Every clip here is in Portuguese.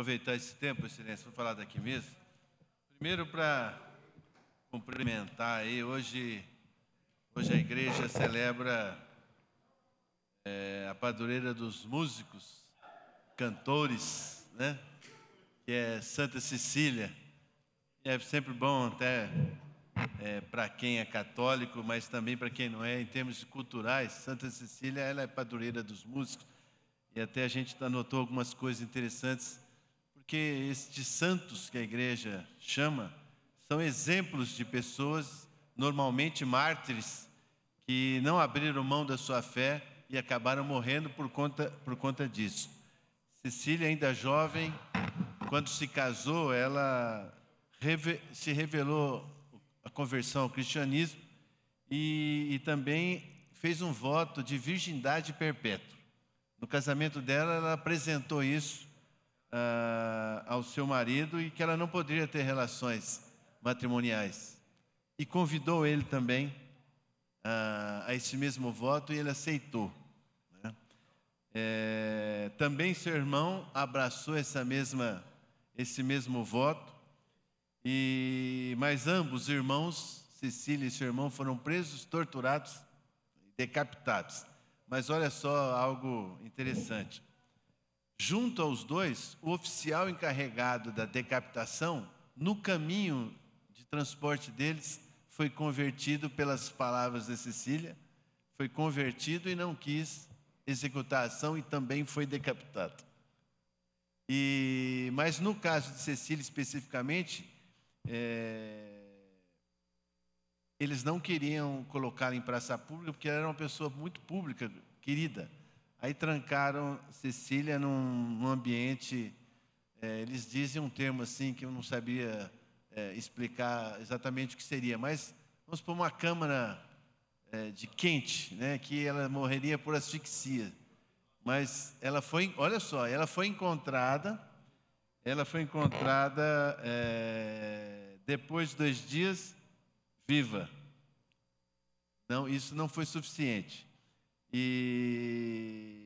aproveitar esse tempo, excelência, vou falar daqui mesmo. Primeiro para cumprimentar aí, hoje, hoje a igreja celebra é, a padroeira dos músicos, cantores, né? Que é Santa Cecília. É sempre bom até é, para quem é católico, mas também para quem não é, em termos culturais. Santa Cecília ela é padroeira dos músicos e até a gente anotou algumas coisas interessantes porque estes santos que a igreja chama são exemplos de pessoas, normalmente mártires, que não abriram mão da sua fé e acabaram morrendo por conta, por conta disso. Cecília, ainda jovem, quando se casou, ela se revelou a conversão ao cristianismo e, e também fez um voto de virgindade perpétua. No casamento dela, ela apresentou isso ah, ao seu marido e que ela não poderia ter relações matrimoniais. E convidou ele também ah, a esse mesmo voto e ele aceitou. Né? É, também seu irmão abraçou essa mesma, esse mesmo voto, e mas ambos irmãos, Cecília e seu irmão, foram presos, torturados e decapitados. Mas olha só algo interessante. Junto aos dois, o oficial encarregado da decapitação, no caminho de transporte deles, foi convertido pelas palavras de Cecília, foi convertido e não quis executar a ação e também foi decapitado. E, mas no caso de Cecília especificamente, é, eles não queriam colocá-la em praça pública porque ela era uma pessoa muito pública, querida. Aí trancaram Cecília num, num ambiente. É, eles dizem um termo assim que eu não sabia é, explicar exatamente o que seria, mas vamos por uma câmara é, de quente, né, que ela morreria por asfixia. Mas ela foi, olha só, ela foi encontrada, ela foi encontrada é, depois de dois dias viva. Não, isso não foi suficiente. E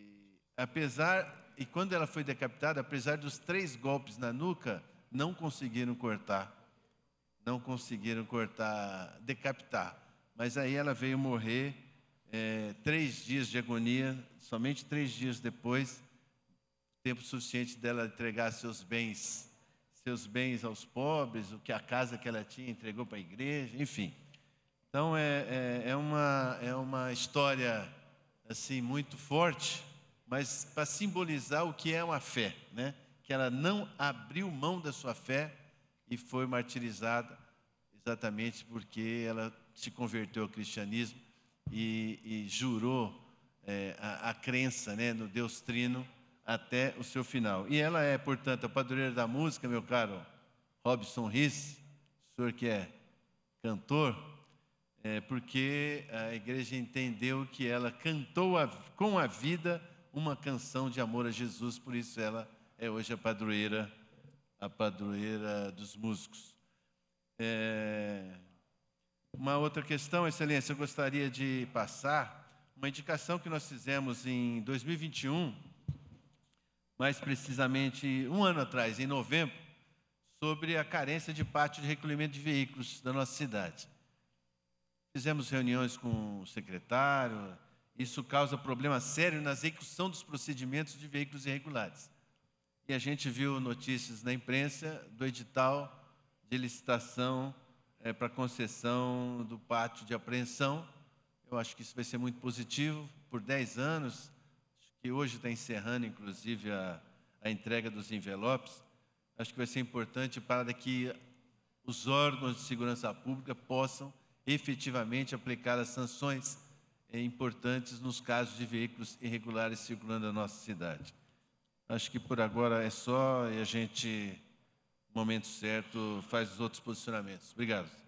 apesar e quando ela foi decapitada, apesar dos três golpes na nuca, não conseguiram cortar, não conseguiram cortar, decapitar. Mas aí ela veio morrer é, três dias de agonia, somente três dias depois, tempo suficiente dela entregar seus bens, seus bens aos pobres, o que a casa que ela tinha entregou para a igreja, enfim. Então é, é, é uma, é uma história assim muito forte, mas para simbolizar o que é uma fé, né? Que ela não abriu mão da sua fé e foi martirizada exatamente porque ela se converteu ao cristianismo e, e jurou é, a, a, crença né, no Deus Trino até o seu final. E ela é, portanto, a padroeira da música, meu caro Robson o senhor que é cantor, é, porque a igreja entendeu que ela cantou a, com a vida uma canção de amor a Jesus, por isso ela é hoje a padroeira, a padroeira dos músicos. É, uma outra questão, Excelência, eu gostaria de passar uma indicação que nós fizemos em 2021, mais precisamente um ano atrás, em novembro, sobre a carência de pátio de recolhimento de veículos da nossa cidade. Fizemos reuniões com o secretário. Isso causa problema sério na execução dos procedimentos de veículos irregulares. E a gente viu notícias na imprensa do edital de licitação é, para concessão do pátio de apreensão. Eu acho que isso vai ser muito positivo por 10 anos, Acho que hoje está encerrando, inclusive, a, a entrega dos envelopes. Acho que vai ser importante para que os órgãos de segurança pública possam efetivamente aplicar as sanções é importantes nos casos de veículos irregulares circulando na nossa cidade. Acho que por agora é só e a gente, no momento certo, faz os outros posicionamentos. Obrigado.